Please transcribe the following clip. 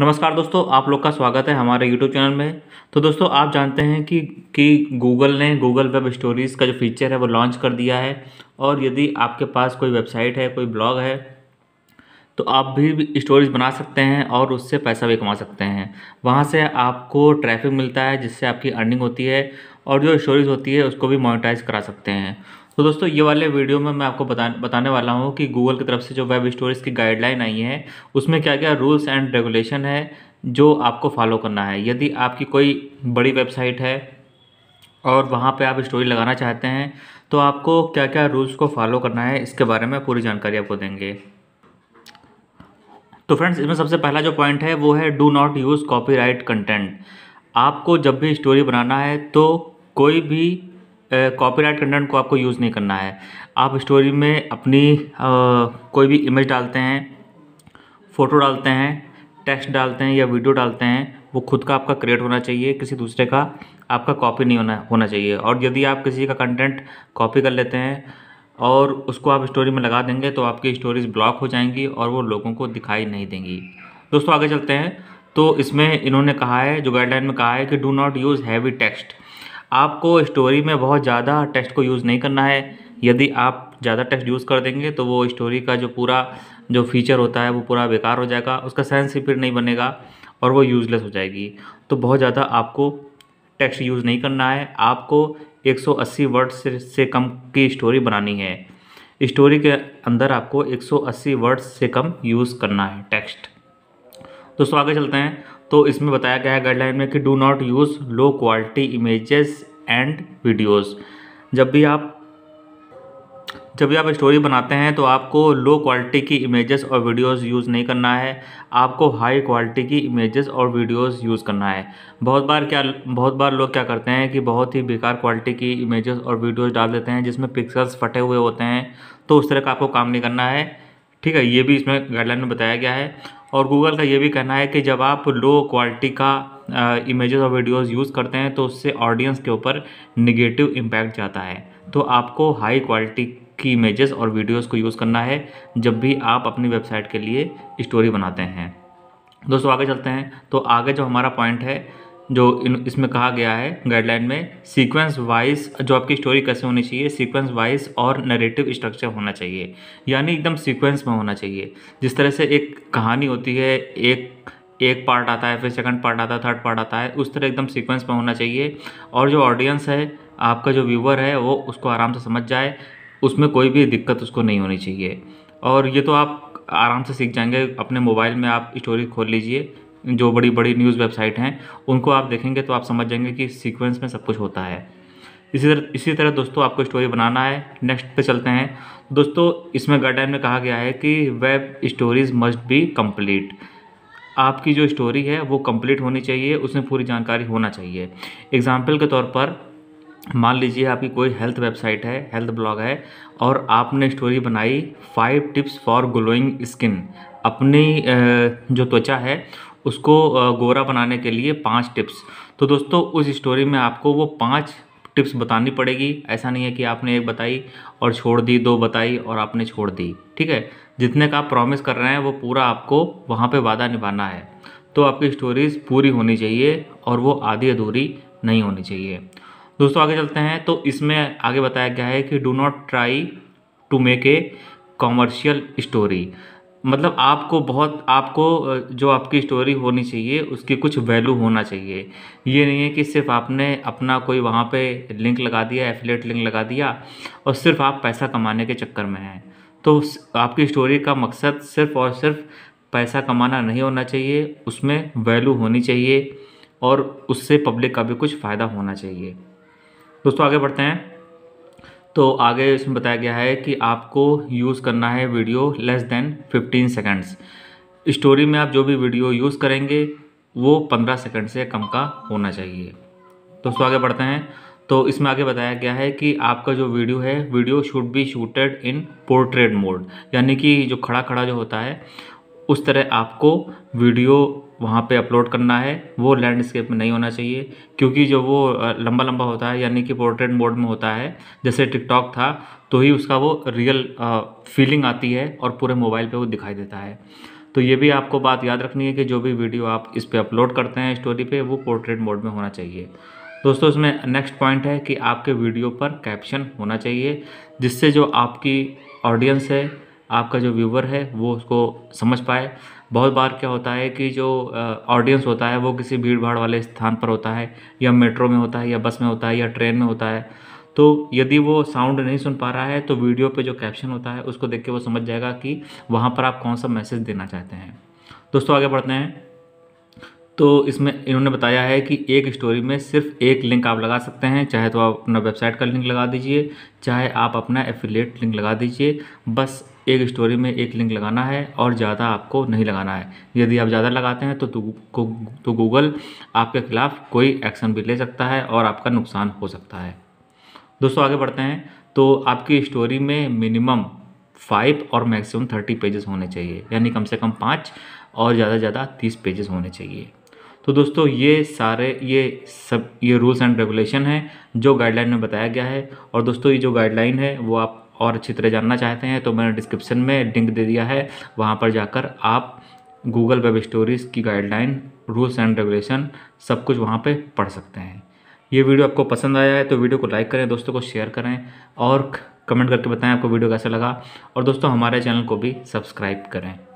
नमस्कार दोस्तों आप लोग का स्वागत है हमारे YouTube चैनल में तो दोस्तों आप जानते हैं कि कि Google ने Google वेब स्टोरीज़ का जो फीचर है वो लॉन्च कर दिया है और यदि आपके पास कोई वेबसाइट है कोई ब्लॉग है तो आप भी स्टोरीज बना सकते हैं और उससे पैसा भी कमा सकते हैं वहाँ से आपको ट्रैफिक मिलता है जिससे आपकी अर्निंग होती है और जो स्टोरीज होती है उसको भी मोनिटाइज करा सकते हैं तो दोस्तों ये वाले वीडियो में मैं आपको बता बताने वाला हूँ कि गूगल की तरफ से जो वेब स्टोरीज की गाइडलाइन आई है उसमें क्या क्या रूल्स एंड रेगुलेशन है जो आपको फॉलो करना है यदि आपकी कोई बड़ी वेबसाइट है और वहाँ पे आप स्टोरी लगाना चाहते हैं तो आपको क्या क्या रूल्स को फॉलो करना है इसके बारे में पूरी जानकारी आपको देंगे तो फ्रेंड्स इसमें सबसे पहला जो पॉइंट है वो है do not use copyright content आपको जब भी स्टोरी बनाना है तो कोई भी कॉपीराइट कंटेंट को आपको यूज़ नहीं करना है आप स्टोरी में अपनी आ, कोई भी इमेज डालते हैं फ़ोटो डालते हैं टेक्स्ट डालते हैं या वीडियो डालते हैं वो खुद का आपका क्रिएट होना चाहिए किसी दूसरे का आपका कॉपी नहीं होना होना चाहिए और यदि आप किसी का कंटेंट कॉपी कर लेते हैं और उसको आप स्टोरी में लगा देंगे तो आपकी स्टोरीज ब्लॉक हो जाएंगी और वो लोगों को दिखाई नहीं देंगी दोस्तों आगे चलते हैं तो इसमें इन्होंने कहा है जो गाइडलाइन में कहा है कि do not use heavy text आपको स्टोरी में बहुत ज़्यादा टेक्स्ट को यूज़ नहीं करना है यदि आप ज़्यादा टेक्स्ट यूज़ कर देंगे तो वो स्टोरी का जो पूरा जो फीचर होता है वो पूरा बेकार हो जाएगा उसका सेंस फिर नहीं बनेगा और वो यूज़लेस हो जाएगी तो बहुत ज़्यादा आपको टेक्स्ट यूज़ नहीं करना है आपको 180 वर्ड से, से कम की स्टोरी बनानी है स्टोरी के अंदर आपको 180 वर्ड्स से कम यूज़ करना है टेक्स्ट दोस्तों आगे चलते हैं तो इसमें बताया गया है गाइडलाइन में कि do not use low quality images and videos जब भी आप जब भी आप स्टोरी बनाते हैं तो आपको लो क्वालिटी की इमेजेस और वीडियोस यूज़ नहीं करना है आपको हाई क्वालिटी की इमेजेस और वीडियोस यूज़ करना है बहुत बार क्या बहुत बार लोग क्या करते हैं कि बहुत ही बेकार क्वालिटी की इमेजेस और वीडियोस डाल देते हैं जिसमें पिक्सल्स फटे हुए होते हैं तो उस तरह का आपको काम नहीं करना है ठीक है ये भी इसमें गाइडलाइन में बताया गया है और गूगल का ये भी कहना है कि जब आप लो क्वालिटी का इमेजेस और वीडियोस यूज़ करते हैं तो उससे ऑडियंस के ऊपर निगेटिव इम्पैक्ट जाता है तो आपको हाई क्वालिटी की इमेजेस और वीडियोस को यूज़ करना है जब भी आप अपनी वेबसाइट के लिए स्टोरी बनाते हैं दोस्तों आगे चलते हैं तो आगे जो हमारा पॉइंट है जो इन इसमें कहा गया है गाइडलाइन में सीक्वेंस वाइज जो आपकी स्टोरी कैसे होनी चाहिए सीक्वेंस वाइज और नरेटिव स्ट्रक्चर होना चाहिए यानी एकदम सीक्वेंस में होना चाहिए जिस तरह से एक कहानी होती है एक एक पार्ट आता है फिर सेकंड पार्ट आता है थर्ड पार्ट आता है उस तरह एकदम सीक्वेंस में होना चाहिए और जो ऑडियंस है आपका जो व्यूवर है वो उसको आराम से समझ जाए उसमें कोई भी दिक्कत उसको नहीं होनी चाहिए और ये तो आप आराम से सीख जाएंगे अपने मोबाइल में आप स्टोरी खोल लीजिए जो बड़ी बड़ी न्यूज़ वेबसाइट हैं उनको आप देखेंगे तो आप समझ जाएंगे कि सीक्वेंस में सब कुछ होता है इसी तरह इसी तरह दोस्तों आपको स्टोरी बनाना है नेक्स्ट पे चलते हैं दोस्तों इसमें गाइडलाइन में कहा गया है कि web stories must be complete आपकी जो स्टोरी है वो कंप्लीट होनी चाहिए उसमें पूरी जानकारी होना चाहिए एग्जाम्पल के तौर पर मान लीजिए आपकी कोई हेल्थ वेबसाइट है हेल्थ ब्लॉग है और आपने स्टोरी बनाई five tips for glowing skin अपनी जो त्वचा है उसको गोरा बनाने के लिए पाँच टिप्स तो दोस्तों उस स्टोरी में आपको वो पाँच टिप्स बतानी पड़ेगी ऐसा नहीं है कि आपने एक बताई और छोड़ दी दो बताई और आपने छोड़ दी ठीक है जितने का आप प्रॉमिस कर रहे हैं वो पूरा आपको वहाँ पर वादा निभाना है तो आपकी स्टोरीज़ पूरी होनी चाहिए और वो आधी अधूरी नहीं होनी चाहिए दोस्तों आगे चलते हैं तो इसमें आगे बताया गया है कि do not try to make a commercial story मतलब आपको बहुत आपको जो आपकी स्टोरी होनी चाहिए उसकी कुछ वैल्यू होना चाहिए ये नहीं है कि सिर्फ आपने अपना कोई वहाँ पे लिंक लगा दिया एफिलेट लिंक लगा दिया और सिर्फ आप पैसा कमाने के चक्कर में हैं तो आपकी स्टोरी का मकसद सिर्फ और सिर्फ पैसा कमाना नहीं होना चाहिए उसमें वैल्यू होनी चाहिए और उससे पब्लिक का भी कुछ फ़ायदा होना चाहिए दोस्तों आगे बढ़ते हैं तो आगे इसमें बताया गया है कि आपको यूज़ करना है video less than 15 seconds story में आप जो भी वीडियो यूज़ करेंगे वो 15 सेकंड से कम का होना चाहिए दोस्तों आगे बढ़ते हैं तो इसमें आगे बताया गया है कि आपका जो वीडियो है video should be shooted in portrait mode यानी कि जो खड़ा खड़ा जो होता है उस तरह आपको वीडियो वहाँ पे अपलोड करना है वो लैंडस्केप में नहीं होना चाहिए क्योंकि जो वो लंबा लंबा होता है यानी कि पोर्ट्रेट मोड में होता है जैसे टिकटॉक था तो ही उसका वो रियल फीलिंग आती है और पूरे मोबाइल पे वो दिखाई देता है तो ये भी आपको बात याद रखनी है कि जो भी वीडियो आप इस पर अपलोड करते हैं स्टोरी पर वो पोर्ट्रेट मोड में होना चाहिए दोस्तों इसमें नेक्स्ट पॉइंट है कि आपके वीडियो पर कैप्शन होना चाहिए जिससे जो आपकी ऑडियंस है आपका जो व्यूवर है वो उसको समझ पाए बहुत बार क्या होता है कि जो ऑडियंस होता है वो किसी भीड़ भाड़ वाले स्थान पर होता है या मेट्रो में होता है या बस में होता है या ट्रेन में होता है तो यदि वो साउंड नहीं सुन पा रहा है तो वीडियो पे जो कैप्शन होता है उसको देख के वो समझ जाएगा कि वहाँ पर आप कौन सा मैसेज देना चाहते हैं दोस्तों आगे बढ़ते हैं तो इसमें इन्होंने बताया है कि एक स्टोरी में सिर्फ एक लिंक आप लगा सकते हैं चाहे तो आप अपना वेबसाइट का लिंक लगा दीजिए चाहे आप अपना एफिलेट लिंक लगा दीजिए बस एक स्टोरी में एक लिंक लगाना है और ज़्यादा आपको नहीं लगाना है यदि आप ज़्यादा लगाते हैं तो तो गूगल आपके खिलाफ़ कोई एक्शन भी ले सकता है और आपका नुकसान हो सकता है दोस्तों आगे बढ़ते हैं तो आपकी स्टोरी में मिनिमम फाइव और मैक्सिमम थर्टी पेजेस होने चाहिए यानी कम से कम पाँच और ज़्यादा से ज़्यादा तीस पेजेस होने चाहिए तो दोस्तों ये सारे ये सब ये रूल्स एंड रेगुलेशन है जो गाइडलाइन में बताया गया है और दोस्तों ये जो गाइडलाइन है वो आप और अच्छी तरह जानना चाहते हैं तो मैंने डिस्क्रिप्शन में लिंक दे दिया है वहाँ पर जाकर आप गूगल वेब स्टोरीज़ की गाइडलाइन रूल्स एंड रेगुलेशन सब कुछ वहाँ पे पढ़ सकते हैं ये वीडियो आपको पसंद आया है तो वीडियो को लाइक करें दोस्तों को शेयर करें और कमेंट करके बताएं आपको वीडियो कैसा लगा और दोस्तों हमारे चैनल को भी सब्सक्राइब करें